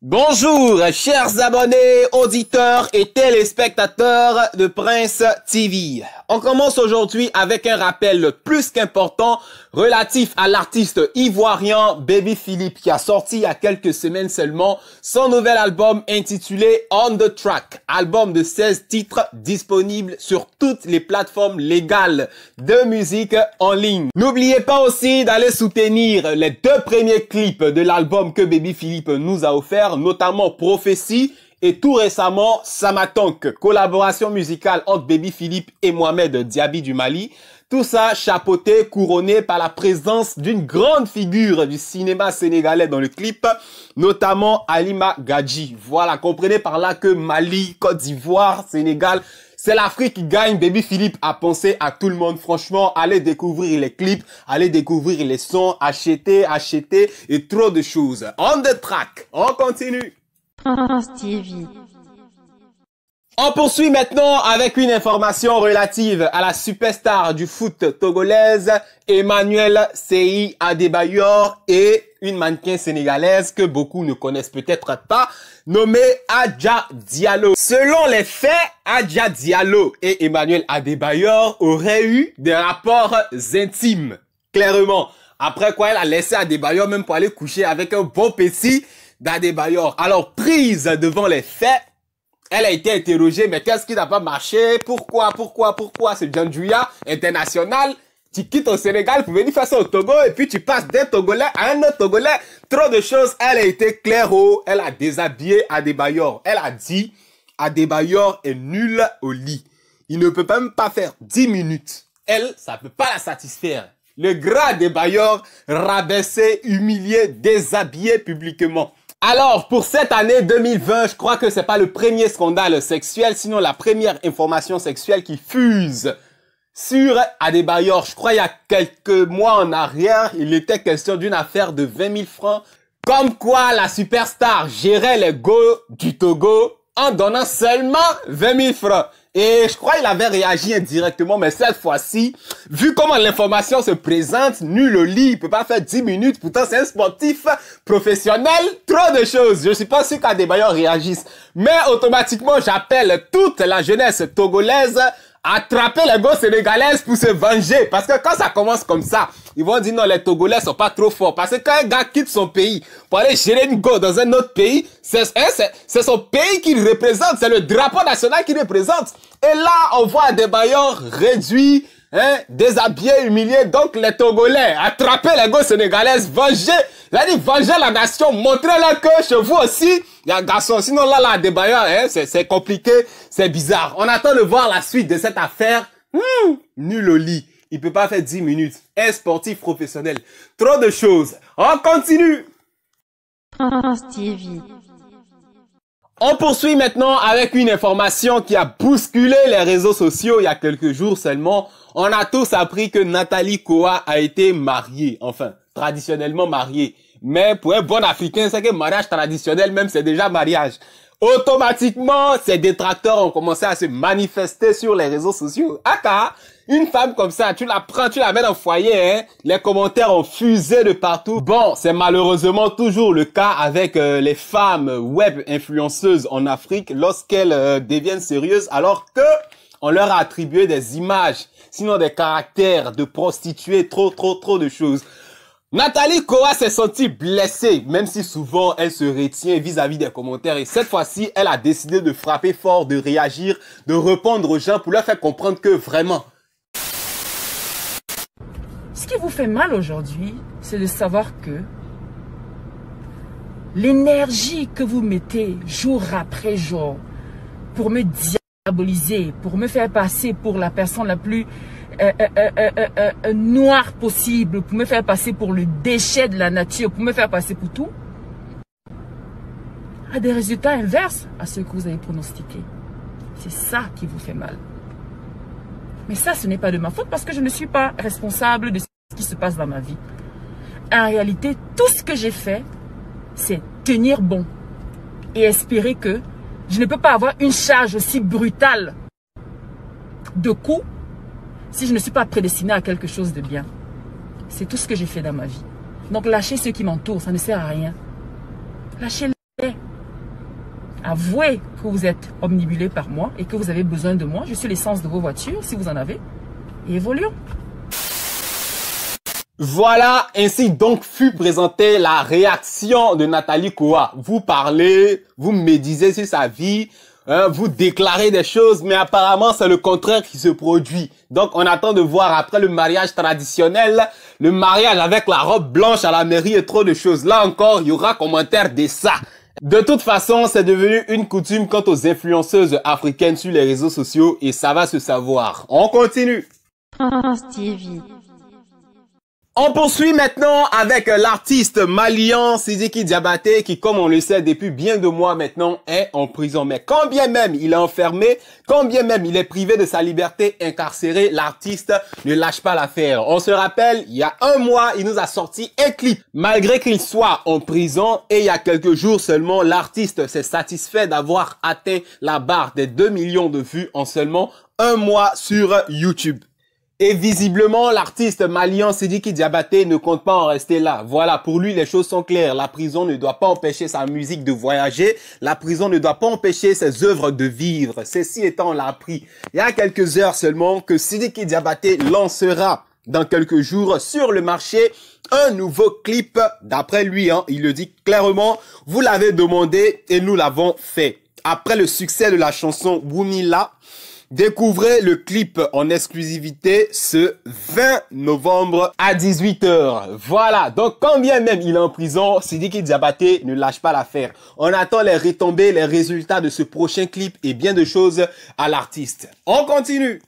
Bonjour, chers abonnés, auditeurs et téléspectateurs de Prince TV. On commence aujourd'hui avec un rappel plus qu'important relatif à l'artiste ivoirien Baby Philippe qui a sorti il y a quelques semaines seulement son nouvel album intitulé On the Track, album de 16 titres disponible sur toutes les plateformes légales de musique en ligne. N'oubliez pas aussi d'aller soutenir les deux premiers clips de l'album que Baby Philippe nous a offert, notamment Prophétie et tout récemment, Samatank, collaboration musicale entre Baby Philippe et Mohamed Diaby du Mali. Tout ça chapeauté, couronné par la présence d'une grande figure du cinéma sénégalais dans le clip, notamment Alima Gadji. Voilà, comprenez par là que Mali, Côte d'Ivoire, Sénégal, c'est l'Afrique qui gagne. Baby Philippe a pensé à tout le monde. Franchement, allez découvrir les clips, allez découvrir les sons, Achetez, achetez et trop de choses. On the track, on continue. On poursuit maintenant avec une information relative à la superstar du foot togolaise, Emmanuel Sei Adebayor et une mannequin sénégalaise que beaucoup ne connaissent peut-être pas, nommée Adja Diallo. Selon les faits, Adja Diallo et Emmanuel Adebayor auraient eu des rapports intimes, clairement. Après quoi, elle a laissé Adebayor même pour aller coucher avec un beau petit d'Adebayor. Alors, prise devant les faits, elle a été interrogée, mais qu'est-ce qui n'a pas marché Pourquoi, pourquoi, pourquoi C'est ce Julia, international tu quittes au Sénégal pour venir faire ça au Togo et puis tu passes d'un Togolais à un autre Togolais. Trop de choses. Elle a été claire. haut oh. elle a déshabillé Adebayor. Elle a dit Adebayor est nul au lit. Il ne peut même pas faire 10 minutes. Elle, ça ne peut pas la satisfaire. Le gras Adebayor rabaissé, humilié, déshabillé publiquement. Alors, pour cette année 2020, je crois que c'est pas le premier scandale sexuel, sinon la première information sexuelle qui fuse sur Adebayor. Je crois il y a quelques mois en arrière, il était question d'une affaire de 20 000 francs. Comme quoi, la superstar gérait les go du Togo en donnant seulement 20 000 francs. Et je crois qu'il avait réagi indirectement, mais cette fois-ci, vu comment l'information se présente, nul le lit, il peut pas faire 10 minutes, pourtant c'est un sportif professionnel, trop de choses. Je suis pas sûr qu'un bailleurs réagisse, Mais automatiquement, j'appelle toute la jeunesse togolaise à attraper les gosses sénégalaises pour se venger. Parce que quand ça commence comme ça, ils vont dire non, les Togolais sont pas trop forts. Parce que quand un gars quitte son pays pour aller gérer une go dans un autre pays, hein, c'est son pays qu'il représente, c'est le drapeau national qu'il représente. Et là, on voit des bailleurs réduits, hein, déshabillés, humiliés. Donc les Togolais, attrapez les go sénégalaises, vengez, là, dit, vengez la nation, montrez-leur que chez vous aussi, il y a un garçon. Sinon là, là, des bailleurs, hein, c'est compliqué, c'est bizarre. On attend de voir la suite de cette affaire. Mmh, nul au lit. Il peut pas faire 10 minutes. Un sportif professionnel. Trop de choses. On continue. On poursuit maintenant avec une information qui a bousculé les réseaux sociaux il y a quelques jours seulement. On a tous appris que Nathalie Koa a été mariée, enfin, traditionnellement mariée. Mais pour un bon Africain, c'est que mariage traditionnel, même c'est déjà mariage. Automatiquement, ses détracteurs ont commencé à se manifester sur les réseaux sociaux. Aka, une femme comme ça, tu la prends, tu la mets dans le foyer, hein? les commentaires ont fusé de partout. Bon, c'est malheureusement toujours le cas avec euh, les femmes web influenceuses en Afrique lorsqu'elles euh, deviennent sérieuses alors que on leur a attribué des images, sinon des caractères de prostituées, trop, trop, trop de choses. Nathalie Koa s'est sentie blessée, même si souvent elle se retient vis à -vis des commentaires. Et cette fois-ci, elle a décidé de frapper fort, de réagir, de répondre aux gens pour leur faire comprendre que vraiment, qui vous fait mal aujourd'hui, c'est de savoir que l'énergie que vous mettez jour après jour pour me diaboliser, pour me faire passer pour la personne la plus euh, euh, euh, noire possible, pour me faire passer pour le déchet de la nature, pour me faire passer pour tout, a des résultats inverses à ceux que vous avez pronostiqués. C'est ça qui vous fait mal. Mais ça, ce n'est pas de ma faute parce que je ne suis pas responsable de ce passe dans ma vie. En réalité, tout ce que j'ai fait, c'est tenir bon et espérer que je ne peux pas avoir une charge aussi brutale de coups si je ne suis pas prédestiné à quelque chose de bien. C'est tout ce que j'ai fait dans ma vie. Donc lâchez ceux qui m'entourent, ça ne sert à rien. Lâchez-les. Avouez que vous êtes omnibulé par moi et que vous avez besoin de moi. Je suis l'essence de vos voitures, si vous en avez. Et évoluons. Voilà, ainsi donc fut présentée la réaction de Nathalie Koa. Vous parlez, vous médisez sur sa vie, hein, vous déclarez des choses, mais apparemment c'est le contraire qui se produit. Donc on attend de voir après le mariage traditionnel, le mariage avec la robe blanche à la mairie et trop de choses. Là encore, il y aura commentaire de ça. De toute façon, c'est devenu une coutume quant aux influenceuses africaines sur les réseaux sociaux et ça va se savoir. On continue. On poursuit maintenant avec euh, l'artiste malien Sidiki Diabaté qui, comme on le sait depuis bien de mois maintenant, est en prison. Mais quand bien même il est enfermé, quand bien même il est privé de sa liberté incarcéré, l'artiste ne lâche pas l'affaire. On se rappelle, il y a un mois, il nous a sorti un clip. Malgré qu'il soit en prison et il y a quelques jours seulement, l'artiste s'est satisfait d'avoir atteint la barre des 2 millions de vues en seulement un mois sur YouTube. Et visiblement, l'artiste Malian Sidiki Diabaté ne compte pas en rester là. Voilà, pour lui, les choses sont claires. La prison ne doit pas empêcher sa musique de voyager. La prison ne doit pas empêcher ses œuvres de vivre. Ceci étant, on l'a appris il y a quelques heures seulement que Sidiki Diabaté lancera dans quelques jours sur le marché un nouveau clip. D'après lui, hein, il le dit clairement, vous l'avez demandé et nous l'avons fait. Après le succès de la chanson Wumila, Découvrez le clip en exclusivité ce 20 novembre à 18h. Voilà, donc quand bien même il est en prison, Sidiki Diabaté ne lâche pas l'affaire. On attend les retombées, les résultats de ce prochain clip et bien de choses à l'artiste. On continue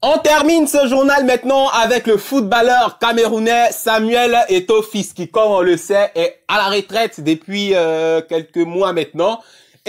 On termine ce journal maintenant avec le footballeur camerounais Samuel Etofis qui, comme on le sait, est à la retraite depuis euh, quelques mois maintenant.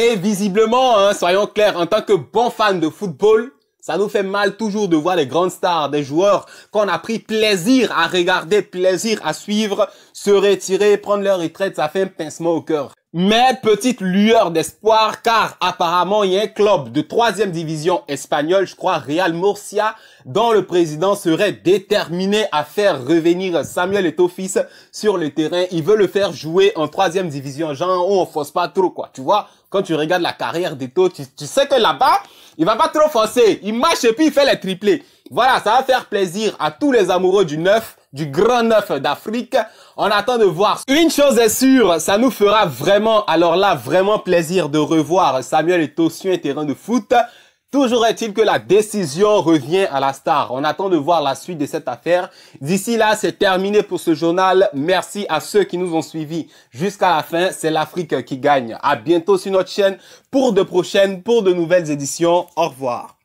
Et visiblement, hein, soyons clairs, en tant que bon fan de football, ça nous fait mal toujours de voir les grandes stars, des joueurs qu'on a pris plaisir à regarder, plaisir à suivre, se retirer, prendre leur retraite, ça fait un pincement au cœur. Mais petite lueur d'espoir car apparemment il y a un club de troisième division espagnole, je crois Real Murcia, dont le président serait déterminé à faire revenir Samuel Etofis sur le terrain. Il veut le faire jouer en troisième division, genre oh, on force pas trop quoi, tu vois. Quand tu regardes la carrière d'Eto, tu, tu sais que là-bas, il va pas trop forcer. Il marche et puis il fait les triplés. Voilà, ça va faire plaisir à tous les amoureux du neuf du Grand Neuf d'Afrique. On attend de voir. Une chose est sûre, ça nous fera vraiment, alors là, vraiment plaisir de revoir Samuel et aussi un terrain de foot. Toujours est-il que la décision revient à la star. On attend de voir la suite de cette affaire. D'ici là, c'est terminé pour ce journal. Merci à ceux qui nous ont suivis jusqu'à la fin. C'est l'Afrique qui gagne. À bientôt sur notre chaîne pour de prochaines, pour de nouvelles éditions. Au revoir.